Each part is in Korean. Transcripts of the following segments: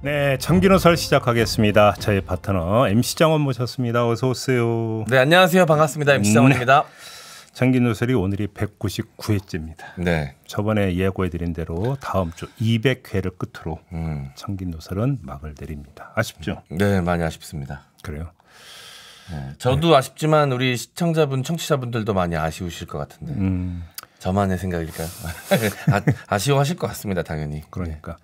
네, 참기노설 시작하겠습니다. 저희 파트너 MC 장원 모셨습니다. 어서 오세요. 네, 안녕하세요. 반갑습니다. MC 장원입니다. 음, 네. 기노설이 오늘이 199회째입니다. 네. 저번에 예고해드린 대로 다음 주 200회를 끝으로 음. 기노설은 막을 내립니다. 아쉽죠? 네, 많이 아쉽습니다. 그래요. 네, 저도 네. 아쉽지만 우리 시청자분, 청취자분들도 많이 아쉬우실 것 같은데. 음. 저만의 생각일까요? 아, 쉬워하실것 같습니다, 당연히. 그러니까. 네.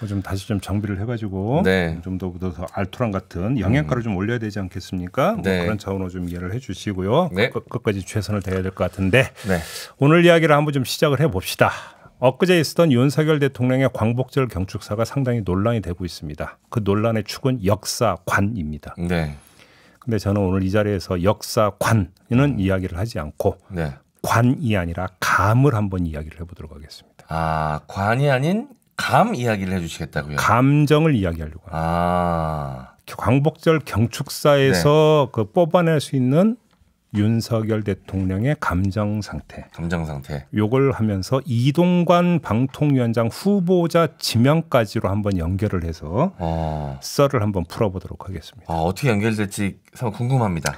뭐 좀 다시 좀 정비를 해가지고 네. 좀더 더 알토란 같은 영양가를 음. 좀 올려야 되지 않겠습니까? 뭐 네. 뭐 그런 차원으로 좀 이해를 해주시고요. 네. 끝, 까지 최선을 다해야 될 것 같은데 네. 오늘 이야기를 한번 좀 시작을 해봅시다. 엊그제 있었던 윤석열 대통령의 광복절 경축사가 상당히 논란이 되고 있습니다. 그 논란의 축은 역사관입니다. 네. 근데 저는 오늘 이 자리에서 역사관은 음. 이야기를 하지 않고 네. 관이 아니라 감을 한번 이야기를 해보도록 하겠습니다. 아 관이 아닌 감 이야기를 해주시겠다고요? 감정을 이야기하려고 합니다. 아. 광복절 경축사에서 네. 그 뽑아낼 수 있는 윤석열 대통령의 감정 상태. 감정 상태. 요걸 하면서 이동관 방통위원장 후보자 지명까지로 한번 연결을 해서 어. 썰을 한번 풀어보도록 하겠습니다. 아, 어, 떻게 연결될지 궁금합니다.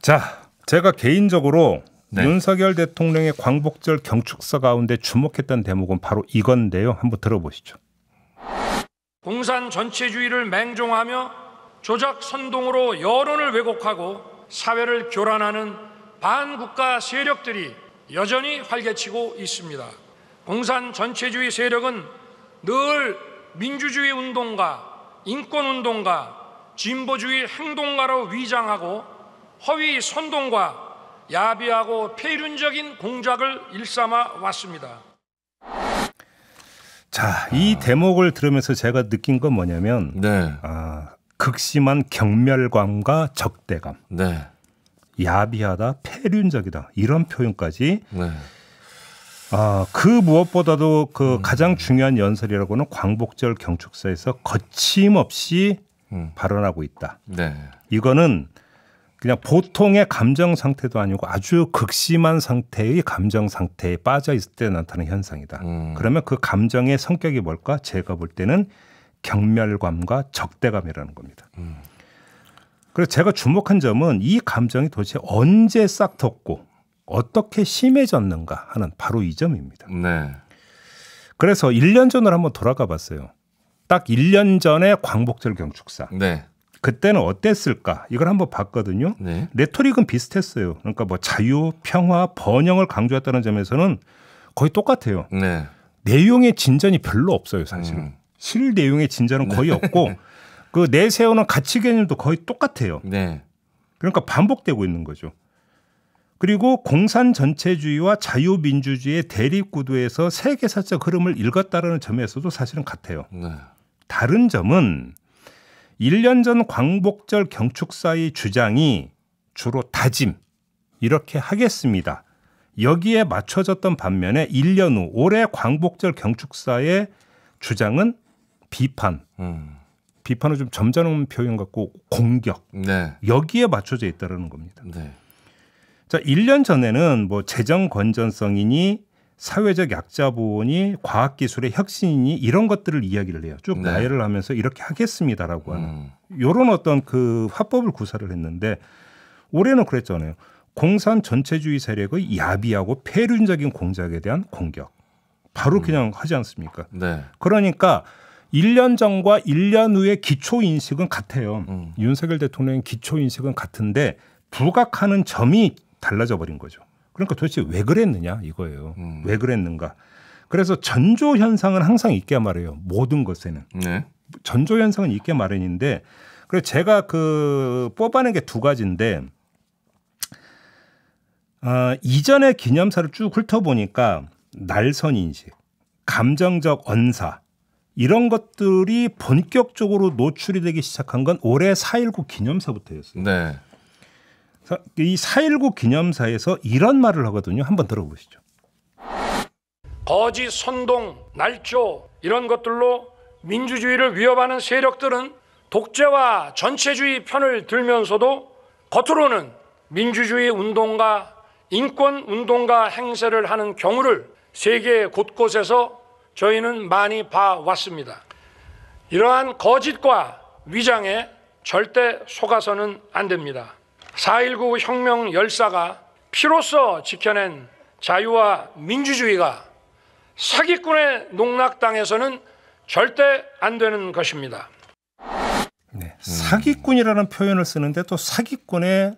자, 제가 개인적으로 네. 윤석열 대통령의 광복절 경축사 가운데 주목했던 대목은 바로 이건데요. 한번 들어보시죠. 공산 전체주의를 맹종하며 조작 선동으로 여론을 왜곡하고 사회를 교란하는 반국가 세력들이 여전히 활개치고 있습니다. 공산 전체주의 세력은 늘 민주주의 운동가, 인권 운동가, 진보주의 행동가로 위장하고 허위 선동과 야비하고 폐륜적인 공작을 일삼아 왔습니다. 자, 이 대목을 들으면서 제가 느낀 건 뭐냐면 네. 아, 극심한 경멸감과 적대감. 네. 야비하다, 폐륜적이다. 이런 표현까지 네. 아, 그 무엇보다도 그 음. 가장 중요한 연설이라고는 광복절 경축사에서 거침없이 음. 발언하고 있다. 네. 이거는 그냥 보통의 감정 상태도 아니고 아주 극심한 상태의 감정 상태에 빠져 있을 때 나타나는 현상이다. 음. 그러면 그 감정의 성격이 뭘까? 제가 볼 때는 경멸감과 적대감이라는 겁니다. 음. 그래서 제가 주목한 점은 이 감정이 도대체 언제 싹 텄고 어떻게 심해졌는가 하는 바로 이 점입니다. 네. 그래서 1년 전으로 한번 돌아가 봤어요. 딱 1년 전에 광복절 경축사. 네. 그때는 어땠을까 이걸 한번 봤거든요. 네. 레토릭은 비슷했어요. 그러니까 뭐 자유, 평화, 번영을 강조했다는 점에서는 거의 똑같아요. 네. 내용의 진전이 별로 없어요, 사실은. 음. 실 내용의 진전은 거의 네. 없고 그 내세우는 가치 개념도 거의 똑같아요. 네. 그러니까 반복되고 있는 거죠. 그리고 공산 전체주의와 자유민주주의의 대립 구도에서 세계사적 흐름을 읽었다라는 점에서도 사실은 같아요. 네. 다른 점은 1년 전 광복절 경축사의 주장이 주로 다짐 이렇게 하겠습니다. 여기에 맞춰졌던 반면에 1년 후 올해 광복절 경축사의 주장은 비판. 음. 비판을 좀 점잖은 표현 같고 공격. 네. 여기에 맞춰져 있다라는 겁니다. 네. 자, 1년 전에는 뭐 재정 건전성이니 사회적 약자 보호니 과학 기술의 혁신이니 이런 것들을 이야기를 해요. 쭉 네. 나열을 하면서 이렇게 하겠습니다라고 하는 음. 요런 어떤 그 화법을 구사를 했는데 올해는 그랬잖아요. 공산 전체주의 세력의 야비하고 폐륜적인 공작에 대한 공격. 바로 음. 그냥 하지 않습니까? 네. 그러니까 1년 전과 1년 후의 기초 인식은 같아요. 음. 윤석열 대통령의 기초 인식은 같은데 부각하는 점이 달라져 버린 거죠. 그러니까 도대체 왜 그랬느냐 이거예요. 음. 왜 그랬는가. 그래서 전조 현상은 항상 있게 말해요. 모든 것에는 네. 전조 현상은 있게 마련인데 그래서 제가 그 뽑아낸 게 두 가지인데 어, 이전의 기념사를 쭉 훑어보니까 날선 인식, 감정적 언사 이런 것들이 본격적으로 노출이 되기 시작한 건 올해 4.19 기념사부터였어요. 네. 이4.19 기념사에서 이런 말을 하거든요. 한번 들어보시죠. 거짓, 선동, 날조 이런 것들로 민주주의를 위협하는 세력들은 독재와 전체주의 편을 들면서도 겉으로는 민주주의 운동과 인권 운동과 행세를 하는 경우를 세계 곳곳에서 저희는 많이 봐왔습니다. 이러한 거짓과 위장에 절대 속아서는 안 됩니다. 4.19 혁명 열사가 피로써 지켜낸 자유와 민주주의가 사기꾼의 농락당에서는 절대 안 되는 것입니다. 네, 사기꾼이라는 표현을 쓰는데 또 사기꾼의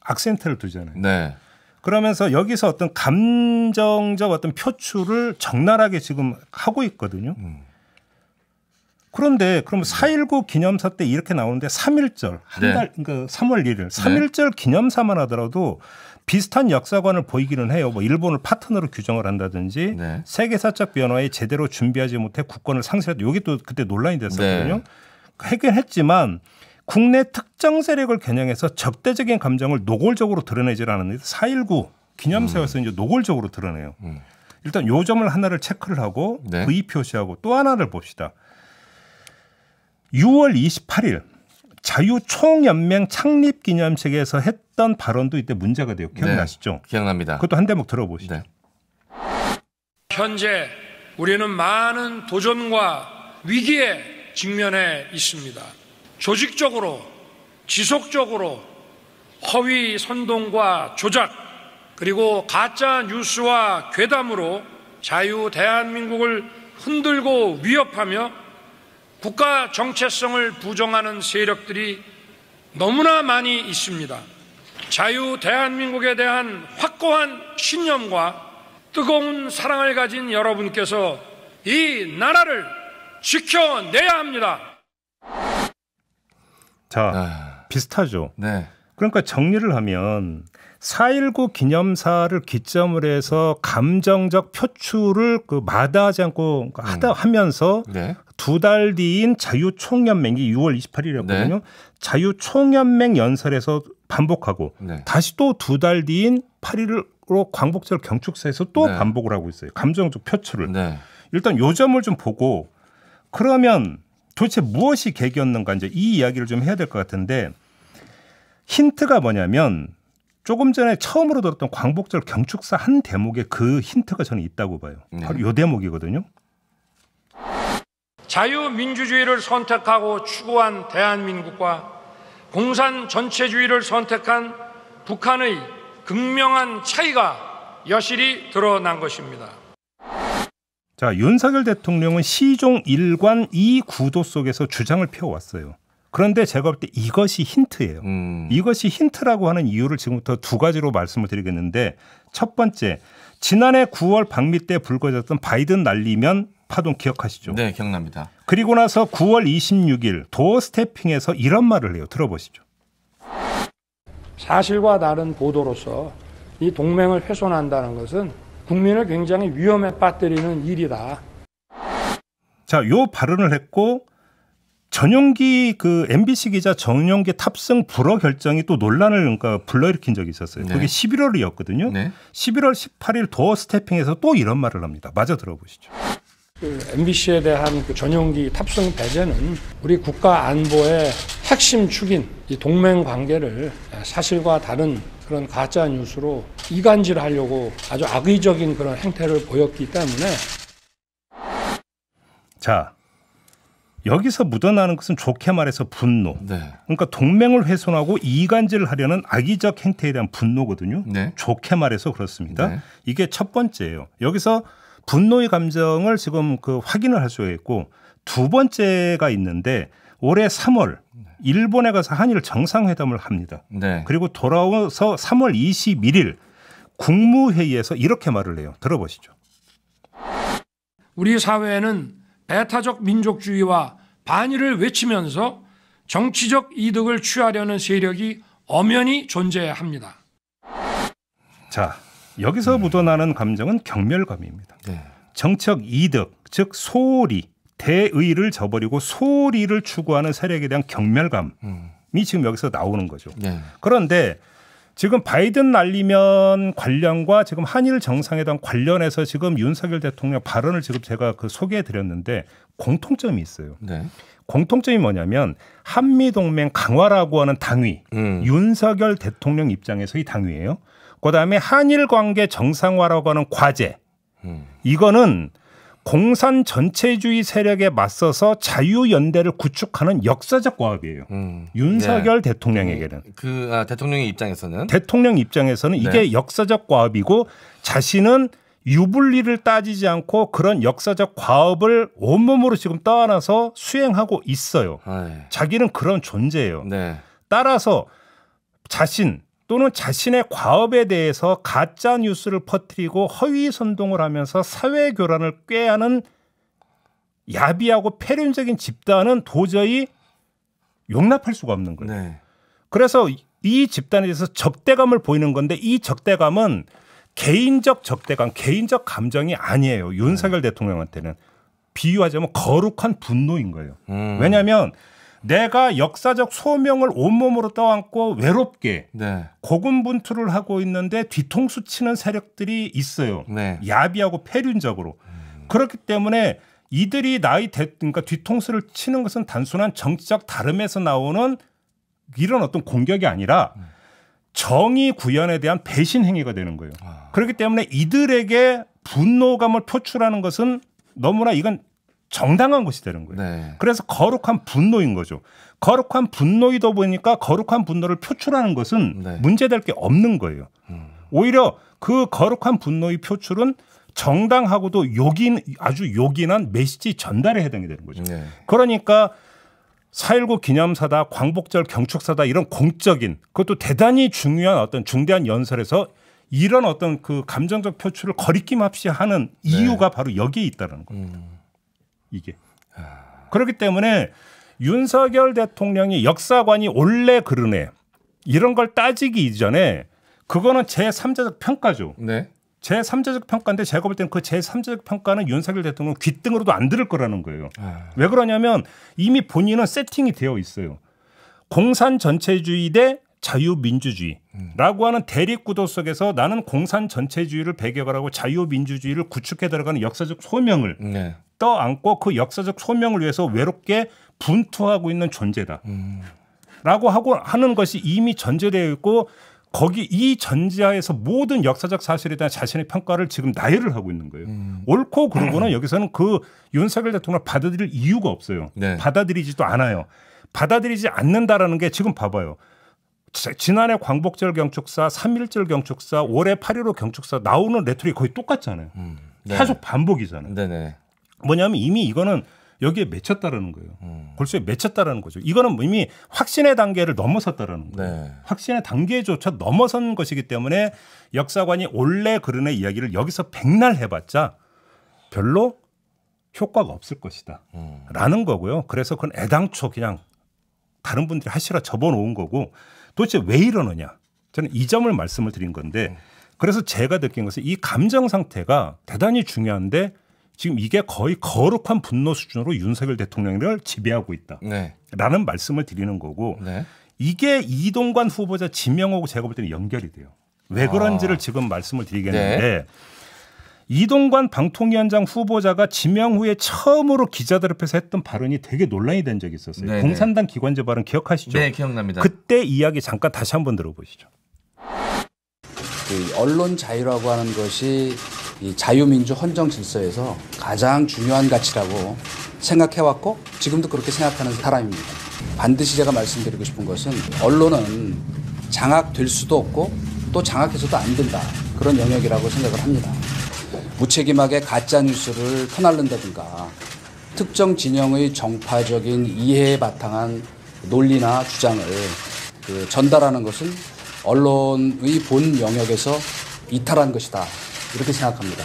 악센트를 두잖아요. 네. 그러면서 여기서 어떤 감정적 어떤 표출을 적나라하게 지금 하고 있거든요. 음. 그런데 그럼 4.19 기념사 때 이렇게 나오는데 3.1절 한달 네. 그러니까 3월 1일 3.1절 기념사만 하더라도 비슷한 역사관을 보이기는 해요. 뭐 일본을 파트너로 규정을 한다든지 네. 세계사적 변화에 제대로 준비하지 못해 국권을 상실했다. 이게 또 그때 논란이 됐었거든요. 네. 해결했지만 국내 특정 세력을 겨냥해서 적대적인 감정을 노골적으로 드러내질 않았는데 4.19 기념사에서 음. 이제 노골적으로 드러내요. 음. 일단 요 점을 하나를 체크를 하고 네. 부의 표시하고 또 하나를 봅시다. 6월 28일 자유 총연맹 창립 기념식에서 했던 발언도 이때 문제가 돼요. 네, 기억나시죠? 네, 기억납니다. 그것도 한 대목 들어보시죠. 네. 현재 우리는 많은 도전과 위기에 직면해 있습니다. 조직적으로 지속적으로 허위 선동과 조작 그리고 가짜 뉴스와 괴담으로 자유 대한민국을 흔들고 위협하며 국가 정체성을 부정하는 세력들이 너무나 많이 있습니다. 자유 대한민국에 대한 확고한 신념과 뜨거운 사랑을 가진 여러분께서 이 나라를 지켜내야 합니다. 자, 네. 비슷하죠. 네. 그러니까 정리를 하면 4.19 기념사를 기점으로 해서 감정적 표출을 그 마다하지 않고 그러니까 하다 음. 하면서 네. 두달 뒤인 자유총연맹이 6월 28일이었거든요. 네. 자유총연맹 연설에서 반복하고 네. 다시 또 두 달 뒤인 8일로 광복절 경축사에서 또 네. 반복을 하고 있어요. 감정적 표출을. 네. 일단 요 점을 좀 보고 그러면 도대체 무엇이 계기였는가 이제 이 이야기를 좀 해야 될 것 같은데 힌트가 뭐냐면 조금 전에 처음으로 들었던 광복절 경축사 한 대목에 그 힌트가 저는 있다고 봐요. 네. 바로 요 대목이거든요. 자유민주주의를 선택하고 추구한 대한민국과 공산 전체주의를 선택한 북한의 극명한 차이가 여실히 드러난 것입니다. 자, 윤석열 대통령은 시종 일관 이 구도 속에서 주장을 펴왔어요. 그런데 제가 볼 때 이것이 힌트예요. 음. 이것이 힌트라고 하는 이유를 지금부터 두 가지로 말씀을 드리겠는데 첫 번째 지난해 9월 방미 때 불거졌던 바이든 날리면 파동 기억하시죠? 네, 기억납니다. 그리고 나서 9월 26일 도어 스태핑에서 이런 말을 해요. 들어보시죠. 사실과 다른 보도로서 이 동맹을 훼손한다는 것은 국민을 굉장히 위험에 빠뜨리는 일이다. 자, 요 발언을 했고 전용기 그 MBC 기자 전용기 탑승 불허 결정이 또 논란을 그러니까 불러일으킨 적이 있었어요. 네. 그게 11월이었거든요. 네. 11월 18일 도어 스태핑에서 또 이런 말을 합니다. 마저 들어보시죠. 그 MBC에 대한 그 전용기 탑승 배제는 우리 국가 안보의 핵심 축인 이 동맹 관계를 사실과 다른 그런 가짜 뉴스로 이간질하려고 아주 악의적인 그런 행태를 보였기 때문에 자 여기서 묻어나는 것은 좋게 말해서 분노. 네. 그러니까 동맹을 훼손하고 이간질을 하려는 악의적 행태에 대한 분노거든요. 네. 좋게 말해서 그렇습니다. 네. 이게 첫 번째예요. 여기서 분노의 감정을 지금 그 확인을 할 수가 있고 두 번째가 있는데 올해 3월 일본에 가서 한일 정상회담을 합니다. 네. 그리고 돌아와서 3월 21일 국무회의에서 이렇게 말을 해요. 들어보시죠. 우리 사회에는 배타적 민족주의와 반의를 외치면서 정치적 이득을 취하려는 세력이 엄연히 존재합니다. 자, 여기서 음. 묻어나는 감정은 경멸감입니다. 네. 정책 이득, 즉소홀 대의를 저버리고 소리를 추구하는 세력에 대한 경멸감이 음. 지금 여기서 나오는 거죠. 네. 그런데 지금 바이든 날리면 관련과 지금 한일 정상회담 관련해서 지금 윤석열 대통령 발언을 지금 제가 그 소개해 드렸는데 공통점이 있어요. 네. 공통점이 뭐냐면 한미 동맹 강화라고 하는 당위 음. 윤석열 대통령 입장에서의 당위예요. 그다음에 한일 관계 정상화라고 하는 과제 음. 이거는 공산 전체주의 세력에 맞서서 자유연대를 구축하는 역사적 과업이에요. 음. 윤석열 네. 대통령에게는. 그, 그 아, 대통령의 입장에서는 대통령 입장에서는 이게 네. 역사적 과업이고 자신은 유불리를 따지지 않고 그런 역사적 과업을 온몸으로 지금 떠안아서 수행하고 있어요. 아유. 예. 자기는 그런 존재예요. 네. 따라서 자신 또는 자신의 과업에 대해서 가짜 뉴스를 퍼뜨리고 허위 선동을 하면서 사회 교란을 꾀하는 야비하고 폐륜적인 집단은 도저히 용납할 수가 없는 거예요. 네. 그래서 이 집단에 대해서 적대감을 보이는 건데 이 적대감은 개인적 적대감, 개인적 감정이 아니에요. 윤석열 네. 대통령한테는 비유하자면 거룩한 분노인 거예요. 음. 왜냐하면 내가 역사적 소명을 온몸으로 떠안고 외롭게 네. 고군분투를 하고 있는데 뒤통수 치는 세력들이 있어요. 네. 야비하고 패륜적으로. 음. 그렇기 때문에 이들이 나이 대, 그러니까 뒤통수를 치는 것은 단순한 정치적 다름에서 나오는 이런 어떤 공격이 아니라 음. 정의 구현에 대한 배신 행위가 되는 거예요. 아. 그렇기 때문에 이들에게 분노감을 표출하는 것은 너무나 이건 정당한 것이 되는 거예요. 네. 그래서 거룩한 분노인 거죠. 거룩한 분노이다 보니까 거룩한 분노를 표출하는 것은 네. 문제될 게 없는 거예요. 음. 오히려 그 거룩한 분노의 표출은 정당하고도 요긴 아주 요긴한 메시지 전달에 해당이 되는 거죠. 네. 그러니까 4.19 기념사다, 광복절 경축사다 이런 공적인 그것도 대단히 중요한 어떤 중대한 연설에서 이런 어떤 그 감정적 표출을 거리낌 없이 하는 네. 이유가 바로 여기에 있다는 겁니다. 음. 이게. 아... 그렇기 때문에 윤석열 대통령이 역사관이 원래 그러네 이런 걸 따지기 이전에 그거는 제3자적 평가죠. 네. 제3자적 평가인데 제가 볼 때는 그 제3자적 평가는 윤석열 대통령 귀등으로도 안 들을 거라는 거예요. 아... 왜 그러냐면 이미 본인은 세팅이 되어 있어요. 공산 전체주의 대 자유민주주의라고 하는 대립구도 속에서 나는 공산 전체주의를 배격을 하고 자유민주주의를 구축해 들어가는 역사적 소명을 네. 떠안고 그 역사적 소명을 위해서 외롭게 분투하고 있는 존재다. 라고 하고 하는 것이 이미 전제되어 있고 거기 이전제하에서 모든 역사적 사실에 대한 자신의 평가를 지금 나열을 하고 있는 거예요. 음. 옳고 그르고는 여기서는 그 윤석열 대통령을 받아들일 이유가 없어요. 네. 받아들이지도 않아요. 받아들이지 않는다라는 게 지금 봐봐요. 지난해 광복절 경축사, 3.1절 경축사, 올해 8.15 경축사 나오는 레토리 거의 똑같잖아요. 음. 네. 계속 반복이잖아요. 네네. 뭐냐면 이미 이거는 여기에 맺혔다라는 거예요. 음. 골수 맺혔다라는 거죠. 이거는 이미 확신의 단계를 넘어섰다라는 거예요. 네. 확신의 단계조차 넘어선 것이기 때문에 역사관이 원래 그런의 이야기를 여기서 백날 해봤자 별로 효과가 없을 것이다. 음. 라는 거고요. 그래서 그건 애당초 그냥 다른 분들이 하시라 접어놓은 거고 도대체 왜 이러느냐. 저는 이 점을 말씀을 드린 건데 음. 그래서 제가 느낀 것은 이 감정 상태가 대단히 중요한데 지금 이게 거의 거룩한 분노 수준으로 윤석열 대통령을 지배하고 있다. 네. 라는 말씀을 드리는 거고 네. 이게 이동관 후보자 지명하고 제가 볼 때는 연결이 돼요. 왜 그런지를 아. 지금 말씀을 드리겠는데 네. 이동관 방통위원장 후보자가 지명 후에 처음으로 기자들 앞에서 했던 발언이 되게 논란이 된 적이 있었어요. 네네. 네. 공산당 기관제 발언 기억하시죠? 네, 기억납니다. 그때 이야기 잠깐 다시 한번 들어보시죠. 그 언론 자유라고 하는 것이 이 자유민주 헌정 질서에서 가장 중요한 가치라고 생각해왔고 지금도 그렇게 생각하는 사람입니다. 반드시 제가 말씀드리고 싶은 것은 언론은 장악될 수도 없고 또 장악해서도 안 된다 그런 영역이라고 생각을 합니다. 무책임하게 가짜 뉴스를 퍼날른다든가 특정 진영의 정파적인 이해에 바탕한 논리나 주장을 그 전달하는 것은 언론의 본 영역에서 이탈한 것이다 이렇게 생각합니다.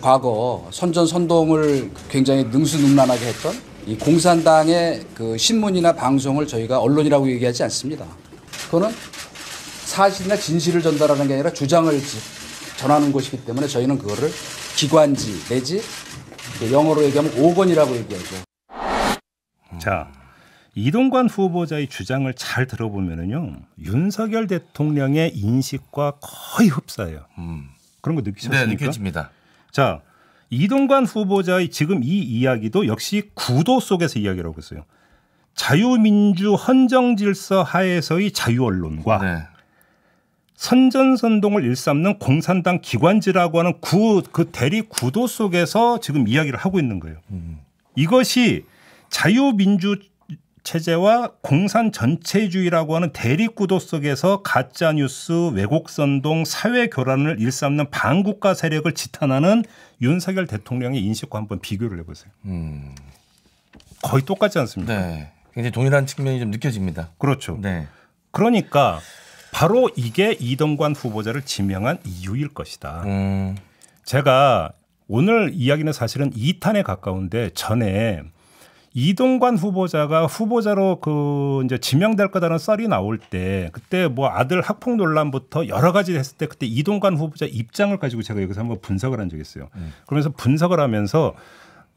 과거 선전 선동을 굉장히 능수능란하게 했던 이 공산당의 그 신문이나 방송을 저희가 언론이라고 얘기하지 않습니다. 그거는 사실이나 진실을 전달하는 게 아니라 주장을 전하는 것이기 때문에 저희는 그거를 기관지 내지 영어로 얘기하면 5번이라고 얘기하죠. 자, 이동관 후보자의 주장을 잘 들어보면은요 윤석열 대통령의 인식과 거의 흡사해요. 음. 그런 거 느끼셨습니까? 네, 느껴집니다. 자, 이동관 후보자의 지금 이 이야기도 역시 구도 속에서 이야기라고 했어요. 자유민주 헌정 질서 하에서의 자유 언론과 네. 선전선동을 일삼는 공산당 기관지라고 하는 구, 그 대리 구도 속에서 지금 이야기를 하고 있는 거예요. 음. 이것이 자유민주 체제와 공산 전체주의라고 하는 대립 구도 속에서 가짜 뉴스, 왜곡 선동, 사회 교란을 일삼는 반국가 세력을 지탄하는 윤석열 대통령의 인식과 한번 비교를 해보세요. 음. 거의 똑같지 않습니까? 네. 굉장히 동일한 측면이 좀 느껴집니다. 그렇죠. 네. 그러니까 바로 이게 이동관 후보자를 지명한 이유일 것이다. 음. 제가 오늘 이야기는 사실은 2탄에 가까운데 전에 이동관 후보자가 후보자로 그 이제 지명될 거다라는 썰이 나올 때 그때 뭐 아들 학폭 논란부터 여러 가지 했을 때 그때 이동관 후보자 입장을 가지고 제가 여기서 한번 분석을 한 적이 있어요. 음. 그러면서 분석을 하면서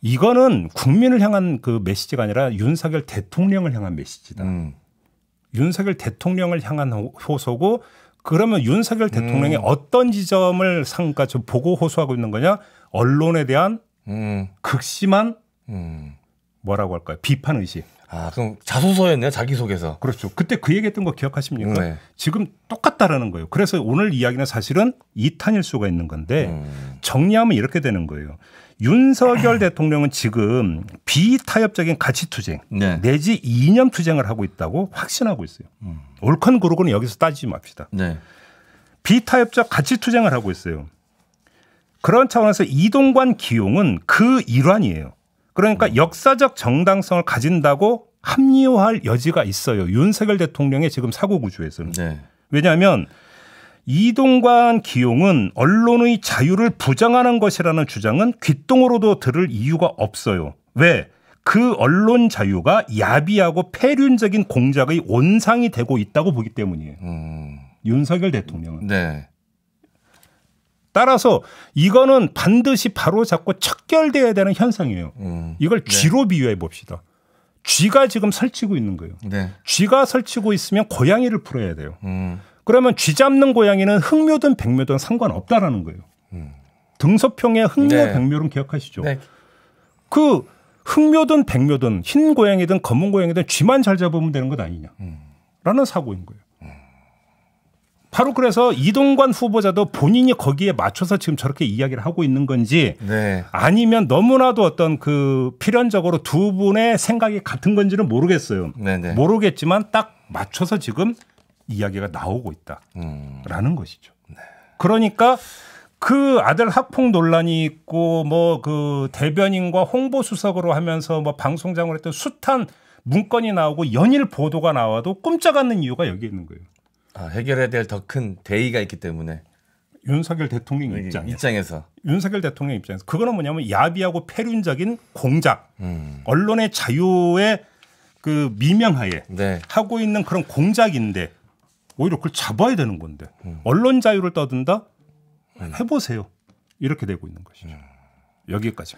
이거는 국민을 향한 그 메시지가 아니라 윤석열 대통령을 향한 메시지다. 음. 윤석열 대통령을 향한 호소고 그러면 윤석열 대통령이 음. 어떤 지점을 상가 좀 보고 호소하고 있는 거냐? 언론에 대한 음. 극심한 음. 뭐라고 할까요? 비판 의식. 아, 그럼 자소서였네요. 자기소개서. 그렇죠. 그때 그 얘기했던 거 기억하십니까? 네. 지금 똑같다라는 거예요. 그래서 오늘 이야기는 사실은 이탄일 수가 있는 건데 음. 정리하면 이렇게 되는 거예요. 윤석열 대통령은 지금 비타협적인 가치투쟁 네. 내지 이념투쟁을 하고 있다고 확신하고 있어요. 음. 옳건 그르고 여기서 따지지 맙시다. 네. 비타협적 가치투쟁을 하고 있어요. 그런 차원에서 이동관 기용은 그 일환이에요. 그러니까 음. 역사적 정당성을 가진다고 합리화할 여지가 있어요. 윤석열 대통령의 지금 사고 구조에서는. 네. 왜냐하면 이동관 기용은 언론의 자유를 부정하는 것이라는 주장은 귓등으로도 들을 이유가 없어요. 왜? 그 언론 자유가 야비하고 폐륜적인 공작의 원상이 되고 있다고 보기 때문이에요. 음. 윤석열 대통령은. 네. 따라서 이거는 반드시 바로 잡고 척결돼야 되는 현상이에요. 음. 이걸 네. 쥐로 비유해 봅시다. 쥐가 지금 설치고 있는 거예요. 네. 쥐가 설치고 있으면 고양이를 풀어야 돼요. 음. 그러면 쥐 잡는 고양이는 흑묘든 백묘든 상관없다라는 거예요. 음. 등서평의 흑묘 네. 백묘는 기억하시죠? 네. 그 흑묘든 백묘든 흰 고양이든 검은 고양이든 쥐만 잘 잡으면 되는 것 아니냐라는 사고인 거예요. 바로 그래서 이동관 후보자도 본인이 거기에 맞춰서 지금 저렇게 이야기를 하고 있는 건지 네. 아니면 너무나도 어떤 그 필연적으로 두 분의 생각이 같은 건지는 모르겠어요. 네네. 네. 모르겠지만 딱 맞춰서 지금 이야기가 나오고 있다라는 음. 것이죠. 네. 그러니까 그 아들 학폭 논란이 있고 뭐 그 대변인과 홍보 수석으로 하면서 뭐 방송장으로 했던 숱한 문건이 나오고 연일 보도가 나와도 꼼짝 않는 이유가 여기 있는 거예요. 아, 해결해야 될 더 큰 대의가 있기 때문에 윤석열 대통령 입장에서, 입장에서. 윤석열 대통령 입장에서 그거는 뭐냐면 야비하고 폐륜적인 공작 음. 언론의 자유의 그 미명하에 네. 하고 있는 그런 공작인데 오히려 그걸 잡아야 되는 건데 음. 언론 자유를 떠든다 음. 해보세요 이렇게 되고 있는 것이죠 음. 여기까지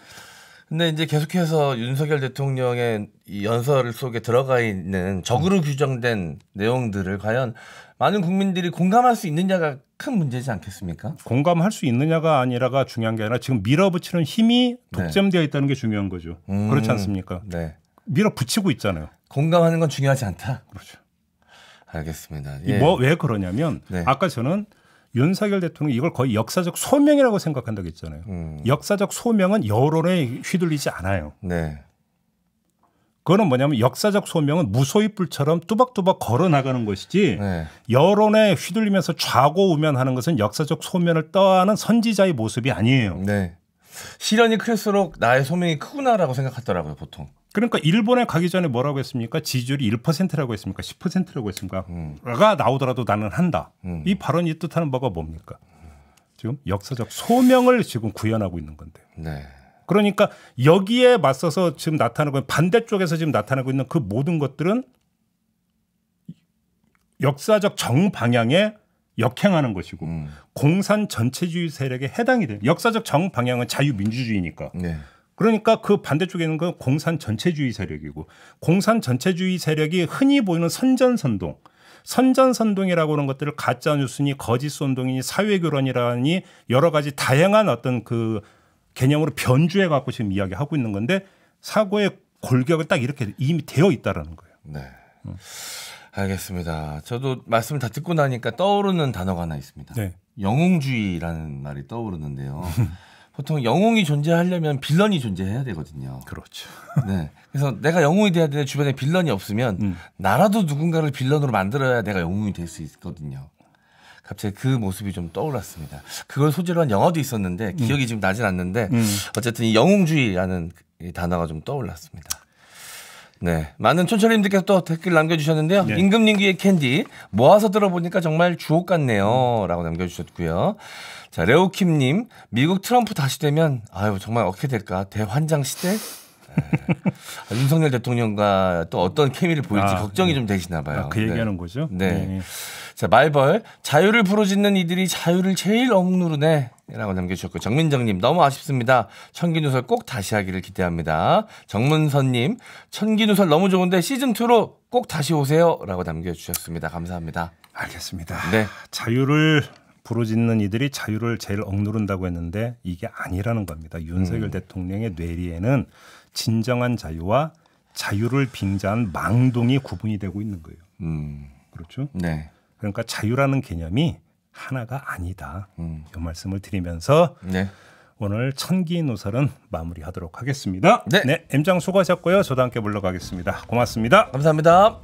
근데 이제 계속해서 윤석열 대통령의 연설 속에 들어가 있는 적으로 규정된 내용들을 과연 많은 국민들이 공감할 수 있느냐가 큰 문제지 않겠습니까? 공감할 수 있느냐가 아니라가 중요한 게 아니라 지금 밀어붙이는 힘이 네. 독점되어 있다는 게 중요한 거죠. 음, 그렇지 않습니까? 네. 밀어붙이고 있잖아요. 공감하는 건 중요하지 않다. 그렇죠. 알겠습니다. 예. 뭐왜 그러냐면 네. 아까 저는 윤석열 대통령 이걸 거의 역사적 소명이라고 생각한다고 했잖아요. 음. 역사적 소명은 여론에 휘둘리지 않아요. 네. 그거는 뭐냐면 역사적 소명은 무소입불처럼 뚜벅뚜벅 걸어 나가는 것이지 네. 여론에 휘둘리면서 좌고우면하는 것은 역사적 소면을 떠안은 선지자의 모습이 아니에요. 네. 시련이 클수록 나의 소명이 크구나라고 생각하더라고요, 보통. 그러니까 일본에 가기 전에 뭐라고 했습니까? 지지율이 1%라고 했습니까? 10%라고 했습니까? 음. 가 나오더라도 나는 한다. 음. 이 발언이 뜻하는 바가 뭡니까? 지금 역사적 소명을 지금 구현하고 있는 건데. 네. 그러니까 여기에 맞서서 지금 나타나고 반대쪽에서 지금 나타나고 있는 그 모든 것들은 역사적 정방향에 역행하는 것이고 음. 공산 전체주의 세력에 해당이 돼요. 역사적 정방향은 자유민주주의니까. 네. 그러니까 그 반대쪽에 있는 건 공산 전체주의 세력이고 공산 전체주의 세력이 흔히 보이는 선전선동 선전선동이라고 하는 것들을 가짜뉴스니 거짓선동이니 사회교란이라니 여러 가지 다양한 어떤 그 개념으로 변주해 갖고 지금 이야기하고 있는 건데 사고의 골격을 딱 이렇게 이미 되어 있다라는 거예요. 네. 음. 알겠습니다. 저도 말씀 을다 듣고 나니까 떠오르는 단어가 하나 있습니다. 네. 영웅주의라는 말이 떠오르는데요. 보통 영웅이 존재하려면 빌런이 존재해야 되거든요. 그렇죠. 네. 그래서 내가 영웅이 돼야 되는데 주변에 빌런이 없으면 음. 나라도 누군가를 빌런으로 만들어야 내가 영웅이 될 수 있거든요. 갑자기 그 모습이 좀 떠올랐습니다. 그걸 소재로 한 영화도 있었는데 음. 기억이 지금 나진 않는데 음. 어쨌든 이 영웅주의라는 이 단어가 좀 떠올랐습니다. 네. 많은 촌철님들께서 또 댓글 남겨주셨는데요. 네. 임금님귀의 캔디 모아서 들어보니까 정말 주옥 같네요. 라고 남겨주셨고요. 자, 레오킴님, 미국 트럼프 다시 되면, 아유, 정말 어떻게 될까? 대환장 시대? 네. 윤석열 대통령과 또 어떤 케미를 보일지 아, 걱정이 네. 좀 되시나 봐요. 아, 그 얘기하는 네. 거죠? 네. 네. 자, 말벌. 자유를 부르짖는 이들이 자유를 제일 억누르네. 라고 남겨주셨고 정민정님 너무 아쉽습니다. 천기누설 꼭 다시 하기를 기대합니다. 정문선님 천기누설 너무 좋은데 시즌 2로 꼭 다시 오세요라고 남겨주셨습니다. 감사합니다. 알겠습니다. 네 자유를 부르짖는 이들이 자유를 제일 억누른다고 했는데 이게 아니라는 겁니다. 윤석열 음. 대통령의 뇌리에는 진정한 자유와 자유를 빙자한 망동이 구분이 되고 있는 거예요. 음. 그렇죠? 네. 그러니까 자유라는 개념이 하나가 아니다. 음. 이 말씀을 드리면서 네. 오늘 천기 노설은 마무리하도록 하겠습니다. 네. 네, 엠장 수고하셨고요. 저도 함께 물러가겠습니다. 고맙습니다. 감사합니다.